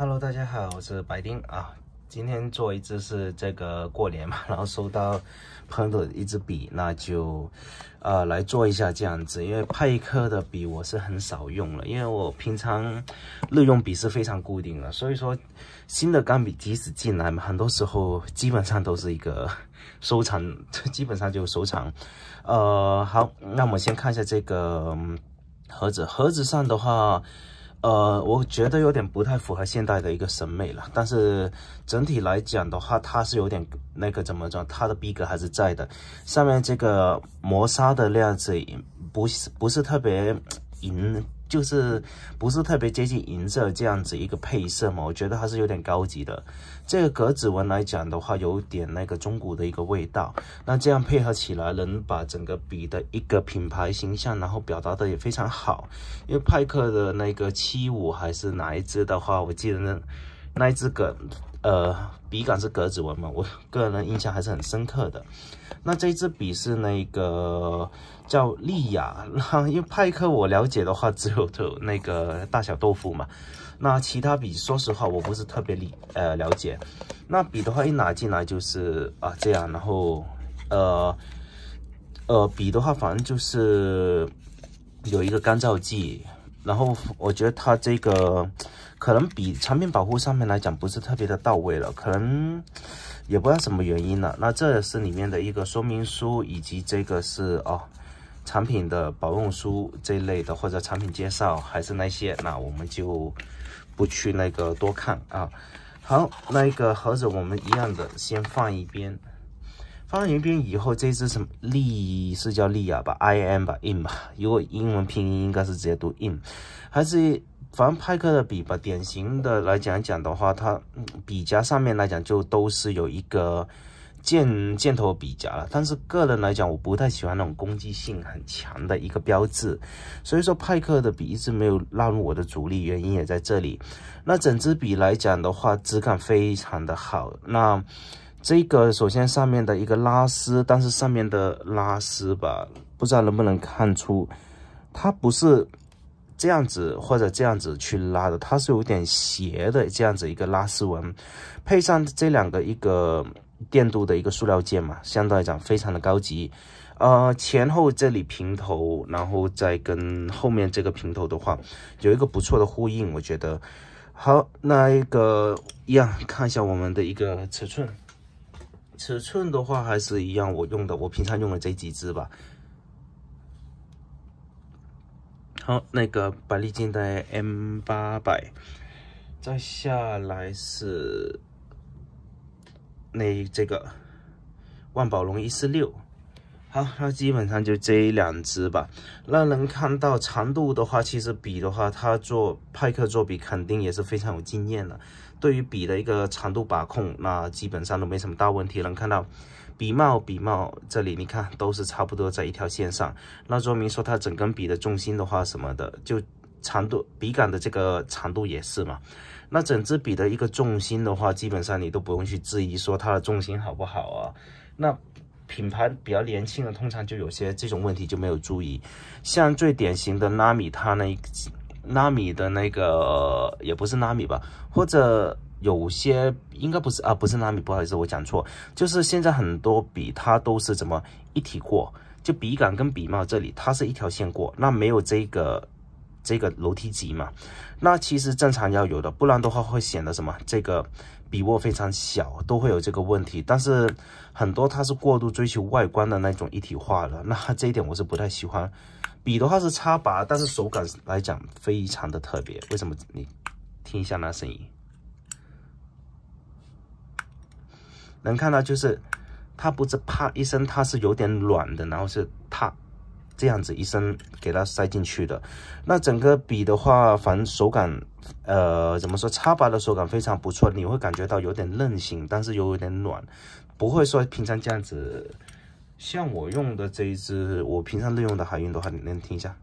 Hello，大家好，我是白丁啊。今天做一支是这个过年嘛，然后收到朋友的一支笔，那就呃来做一下这样子。因为派克的笔我是很少用了，因为我平常日用笔是非常固定的，所以说新的钢笔即使进来，很多时候基本上都是一个收藏，基本上就收藏。呃，好，那我们先看一下这个盒子，盒子上的话。呃，我觉得有点不太符合现代的一个审美了。但是整体来讲的话，它是有点那个怎么着，它的逼格还是在的。上面这个磨砂的料子，也不是不是特别银。就是不是特别接近银色这样子一个配色嘛？我觉得还是有点高级的。这个格子纹来讲的话，有点那个中古的一个味道。那这样配合起来，能把整个笔的一个品牌形象，然后表达的也非常好。因为派克的那个七五还是哪一支的话，我记得。那一支格，呃，笔杆是格子纹嘛，我个人印象还是很深刻的。那这支笔是那个叫利雅，因为派克我了解的话只有有那个大小豆腐嘛。那其他笔说实话我不是特别理呃了解。那笔的话一拿进来就是啊这样，然后呃呃笔的话反正就是有一个干燥剂，然后我觉得它这个。可能比产品保护上面来讲不是特别的到位了，可能也不知道什么原因了。那这是里面的一个说明书，以及这个是哦产品的保用书这一类的，或者产品介绍还是那些。那我们就不去那个多看啊。好，那一个盒子我们一样的先放一边，放一边以后这是什么利是叫利亚吧，I M 吧，in 吧，如果英文拼音应该是直接读 in，还是。凡派克的笔吧，典型的来讲讲的话，它笔夹上面来讲就都是有一个箭箭头笔夹了。但是个人来讲，我不太喜欢那种攻击性很强的一个标志，所以说派克的笔一直没有纳入我的主力，原因也在这里。那整支笔来讲的话，质感非常的好。那这个首先上面的一个拉丝，但是上面的拉丝吧，不知道能不能看出，它不是。这样子或者这样子去拉的，它是有点斜的，这样子一个拉丝纹，配上这两个一个电镀的一个塑料件嘛，相对来讲非常的高级。呃，前后这里平头，然后再跟后面这个平头的话，有一个不错的呼应，我觉得。好，那一个一样看一下我们的一个尺寸，尺寸的话还是一样，我用的我平常用的这几支吧。好，那个百利金的 M 八百，再下来是那这个万宝龙一四六。好，那基本上就这两支吧。那能看到长度的话，其实笔的话，它做派克做笔肯定也是非常有经验的。对于笔的一个长度把控，那基本上都没什么大问题。能看到笔帽、笔帽这里，你看都是差不多在一条线上，那说明说它整根笔的重心的话什么的，就长度、笔杆的这个长度也是嘛。那整支笔的一个重心的话，基本上你都不用去质疑说它的重心好不好啊。那。品牌比较年轻的，通常就有些这种问题就没有注意。像最典型的纳米，它那纳米的那个也不是纳米吧？或者有些应该不是啊，不是纳米，不好意思，我讲错，就是现在很多笔它都是怎么一体过，就笔杆跟笔帽这里它是一条线过，那没有这个。这个楼梯级嘛，那其实正常要有的，不然的话会显得什么？这个笔握非常小，都会有这个问题。但是很多它是过度追求外观的那种一体化了，那这一点我是不太喜欢。笔的话是插拔，但是手感来讲非常的特别。为什么？你听一下那声音，能看到就是它不是啪一声，它是有点软的，然后是。这样子，一身给它塞进去的。那整个笔的话，反正手感，呃，怎么说？插拔的手感非常不错，你会感觉到有点韧性，但是又有点软，不会说平常这样子。像我用的这一支，我平常日用的海运的话，你能听一下？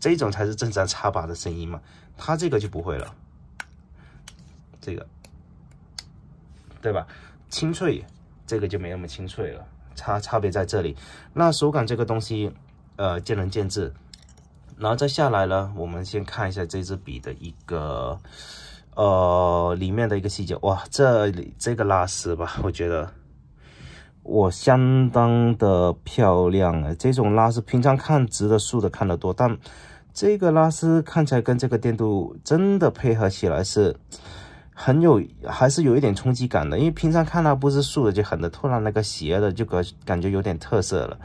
这种才是正常插拔的声音嘛？它这个就不会了，这个，对吧？清脆，这个就没那么清脆了，差差别在这里。那手感这个东西。呃，见仁见智，然后再下来呢，我们先看一下这支笔的一个，呃，里面的一个细节。哇，这里这个拉丝吧，我觉得我相当的漂亮啊。这种拉丝平常看直的、竖的看得多，但这个拉丝看起来跟这个电镀真的配合起来是很有，还是有一点冲击感的。因为平常看到不是竖的，就很的，突然那个斜的就感感觉有点特色了。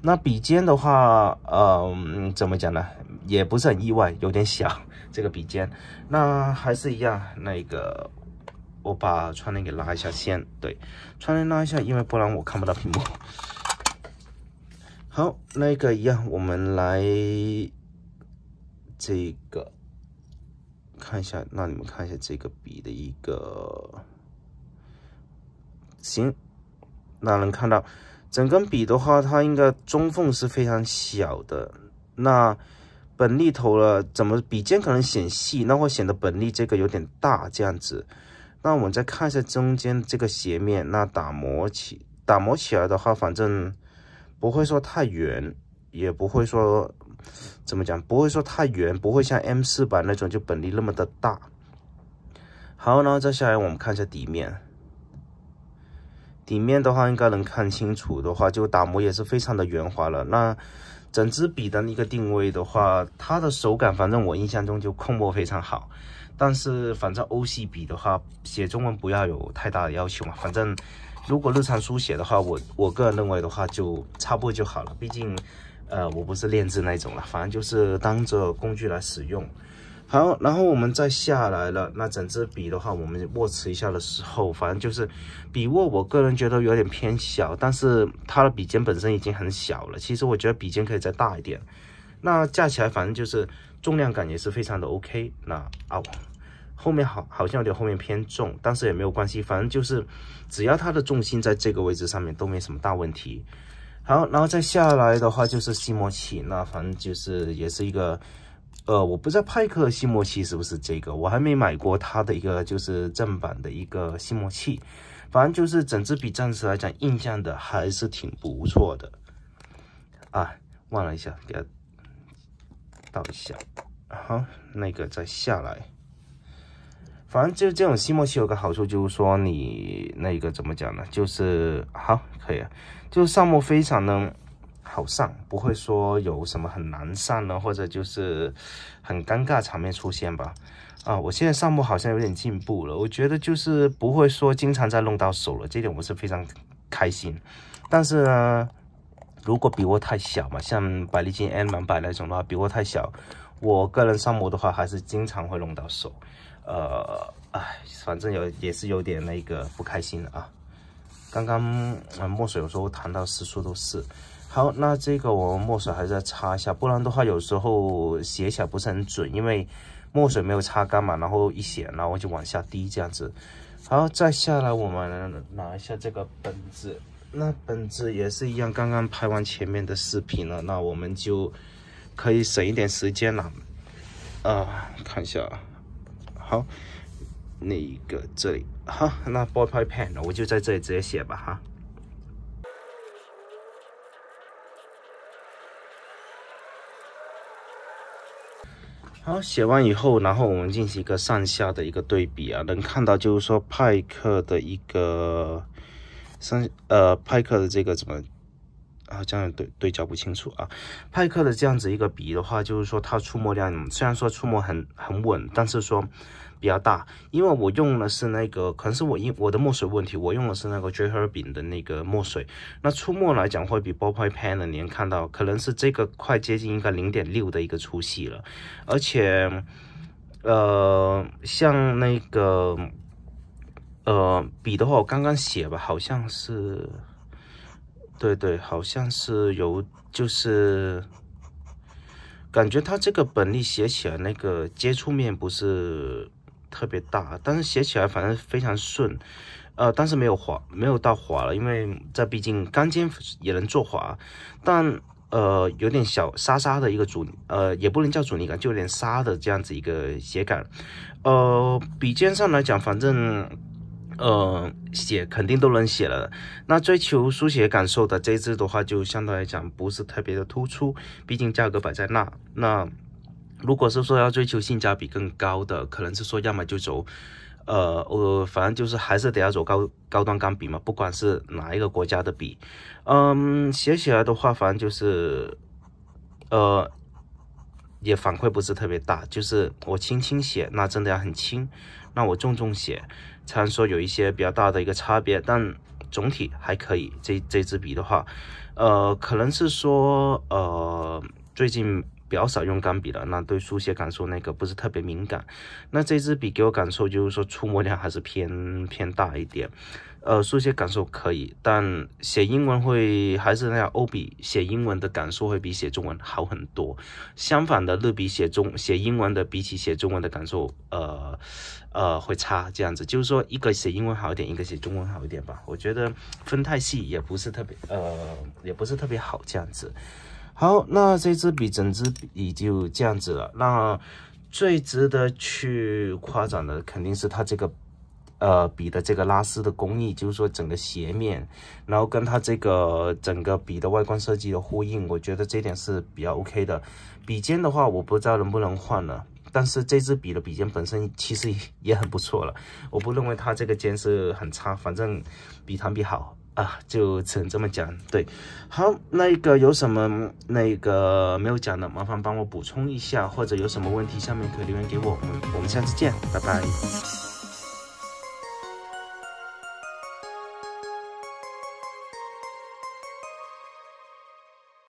那笔尖的话，嗯，怎么讲呢？也不是很意外，有点小。这个笔尖，那还是一样。那个，我把窗帘给拉一下先。对，窗帘拉一下，因为不然我看不到屏幕。好，那个一样，我们来这个看一下。那你们看一下这个笔的一个行，那能看到。整根笔的话，它应该中缝是非常小的。那本力头了，怎么笔尖可能显细，那会显得本力这个有点大这样子。那我们再看一下中间这个斜面，那打磨起打磨起来的话，反正不会说太圆，也不会说怎么讲，不会说太圆，不会像 M 四版那种就本力那么的大。好，然后接下来我们看一下底面。里面的话应该能看清楚的话，就打磨也是非常的圆滑了。那整支笔的那个定位的话，它的手感，反正我印象中就控墨非常好。但是反正欧系笔的话，写中文不要有太大的要求嘛。反正如果日常书写的话，我我个人认为的话就差不多就好了。毕竟，呃，我不是练字那种了，反正就是当做工具来使用。好，然后我们再下来了。那整支笔的话，我们握持一下的时候，反正就是笔握，我个人觉得有点偏小，但是它的笔尖本身已经很小了。其实我觉得笔尖可以再大一点。那架起来，反正就是重量感也是非常的 OK。那啊，后面好，好像有点后面偏重，但是也没有关系，反正就是只要它的重心在这个位置上面都没什么大问题。好，然后再下来的话就是吸墨器，那反正就是也是一个。呃，我不知道派克吸墨器是不是这个，我还没买过它的一个就是正版的一个吸墨器，反正就是整支笔暂时来讲印象的还是挺不错的。啊，忘了一下，给它倒一下，好，那个再下来。反正就这种吸墨器有个好处，就是说你那个怎么讲呢？就是好，可以，就是上墨非常的好上，不会说有什么很难上呢，或者就是很尴尬场面出现吧。啊，我现在上墨好像有点进步了，我觉得就是不会说经常再弄到手了，这点我是非常开心。但是呢，如果笔握太小嘛，像百利金 N 满百那种的话，笔握太小，我个人上墨的话还是经常会弄到手。呃，哎，反正有也是有点那个不开心啊。刚刚墨水有时候谈到四处都是。好，那这个我们墨水还是要擦一下，不然的话有时候写起来不是很准，因为墨水没有擦干嘛，然后一写，然后就往下滴这样子。好，再下来我们拿一下这个本子，那本子也是一样，刚刚拍完前面的视频了，那我们就可以省一点时间了。啊，看一下，好，那个这里，好，那 ball pen，我就在这里直接写吧，哈。好，写完以后，然后我们进行一个上下的一个对比啊，能看到就是说派克的一个三呃，派克的这个怎么？啊，这样对对焦不清楚啊。派克的这样子一个笔的话，就是说它出墨量虽然说出墨很很稳，但是说比较大。因为我用的是那个，可能是我因我的墨水问题，我用的是那个 Jher 的那个墨水。那出墨来讲，会比 Ballpen 的，您看到可能是这个快接近一个零点六的一个粗细了。而且，呃，像那个呃笔的话，我刚刚写吧，好像是。对对，好像是有，就是感觉它这个本力写起来那个接触面不是特别大，但是写起来反正非常顺，呃，但是没有滑，没有到滑了，因为这毕竟钢尖也能做滑，但呃有点小沙沙的一个阻，呃也不能叫阻尼感，就有点沙的这样子一个写感，呃，笔尖上来讲反正。呃，写肯定都能写了。那追求书写感受的这支的话，就相对来讲不是特别的突出，毕竟价格摆在那。那如果是说要追求性价比更高的，可能是说要么就走，呃，我反正就是还是得要走高高端钢笔嘛。不管是哪一个国家的笔，嗯，写起来的话，反正就是，呃。也反馈不是特别大，就是我轻轻写，那真的要很轻，那我重重写，才能说有一些比较大的一个差别，但总体还可以。这这支笔的话，呃，可能是说，呃，最近。比较少用钢笔了，那对书写感受那个不是特别敏感。那这支笔给我感受就是说，触摸量还是偏 偏大一点。呃，书写感受可以，但写英文会还是那样欧笔，写英文的感受会比写中文好很多。相反的，日笔写中写英文的，比起写中文的感受，呃呃会差。这样子就是说，一个写英文好一点，一个写中文好一点吧。我觉得分太细也不是特别呃，也不是特别好这样子。好，那这支笔整支笔就这样子了。那最值得去夸奖的肯定是它这个呃笔的这个拉丝的工艺，就是说整个斜面，然后跟它这个整个笔的外观设计的呼应，我觉得这点是比较 OK 的。笔尖的话，我不知道能不能换了。但是这支笔的笔尖本身其实也很不错了，我不认为它这个尖是很差，反正比谈比好。啊，就只能这么讲，对。好，那个有什么那个没有讲的，麻烦帮我补充一下，或者有什么问题，下面可以留言给我。我们，我们下次见，拜拜。